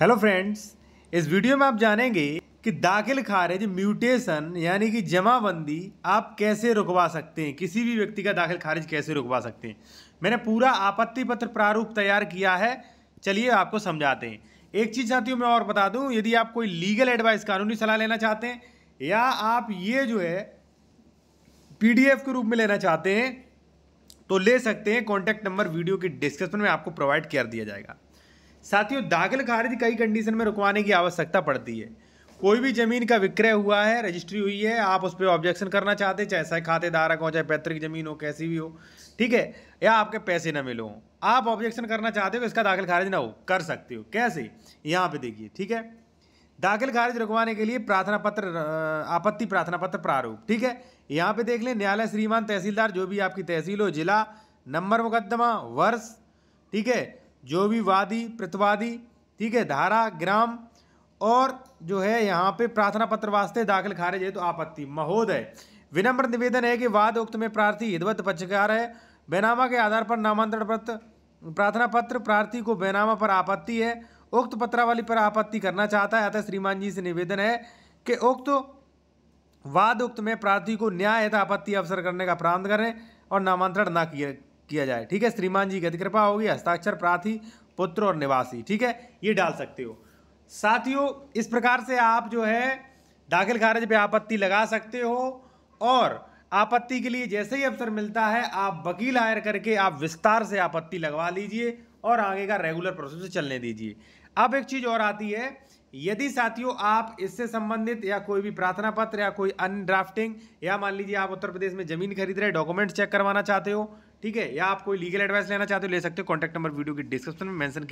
hello friends इस video में आप जानेंगे कि दाखिल खारिज म्यूटेशन यानी कि जमाबंदी आप कैसे रुकवा सकते हैं किसी भी व्यक्ति का दाखिल खारिज कैसे रुकवा सकते हैं मैंने पूरा आपत्ति पत्र प्रारूप तैयार किया है चलिए आपको समझाते हैं एक चीज़ चाहती हूँ मैं और बता दूँ यदि आप कोई लीगल एडवाइस कानूनी सलाह लेना चाहते हैं या आप ये जो है पी के रूप में लेना चाहते हैं तो ले सकते हैं कॉन्टैक्ट नंबर वीडियो के डिस्क्रिप्शन में आपको प्रोवाइड कर दिया जाएगा साथियों दाखिल खारिज कई कंडीशन में रुकवाने की आवश्यकता पड़ती है कोई भी जमीन का विक्रय हुआ है रजिस्ट्री हुई है आप उस पर ऑब्जेक्शन करना चाहते हैं चाहे धारक हो चाहे पैतृक जमीन हो कैसी भी हो ठीक है या आपके पैसे ना मिलो हों आप ऑब्जेक्शन करना चाहते हो इसका दाखिल खारिज ना हो कर सकते हो कैसे यहाँ पे देखिए ठीक है दाखिल खारिज रुकवाने के लिए प्रार्थना पत्र आपत्ति प्रार्थना पत्र प्रारूप ठीक है यहाँ पे देख लें न्यायालय श्रीमान तहसीलदार जो भी आपकी तहसील हो जिला नंबर मुकदमा वर्ष ठीक है जो भी वादी प्रतिवादी ठीक है धारा ग्राम और जो है यहाँ पे प्रार्थना पत्र वास्ते दाखिल खारिज हेतु तो आपत्ति महोदय विनम्र निवेदन है कि वाद उक्त में प्रार्थी हिदवत पक्षकार है बैनामा के आधार पर नामांतरण पत्र प्रार्थना पत्र प्रार्थी को बैनामा पर आपत्ति है उक्त पत्रावली पर आपत्ति करना चाहता है अतः श्रीमान जी से निवेदन है कि उक्त वाद उक्त में प्रार्थी को न्याय हेतु आपत्ति अवसर करने का प्रारंभ करें और नामांतरण ना किए किया जाए ठीक है श्रीमान जी गति कृपा होगी हस्ताक्षर प्रार्थी पुत्र और निवासी ठीक है ये डाल सकते हो साथियों इस प्रकार से आप जो है दाखिल खारिज पे आपत्ति लगा सकते हो और आपत्ति के लिए जैसे ही अवसर मिलता है आप वकील हायर करके आप विस्तार से आपत्ति लगवा लीजिए और आगे का रेगुलर प्रोसेस चलने दीजिए अब एक चीज़ और आती है यदि साथियों आप इससे संबंधित या कोई भी प्रार्थना पत्र या कोई अन्य ड्राफ्टिंग या मान लीजिए आप उत्तर प्रदेश में जमीन खरीद रहे डॉक्यूमेंट्स चेक करवाना चाहते हो ठीक है या आप कोई लीगल एडवाइस लेना चाहते हो ले सकते हो कॉन्टैक्ट नंबर वीडियो की डिस्क्रिप्शन में मैंशन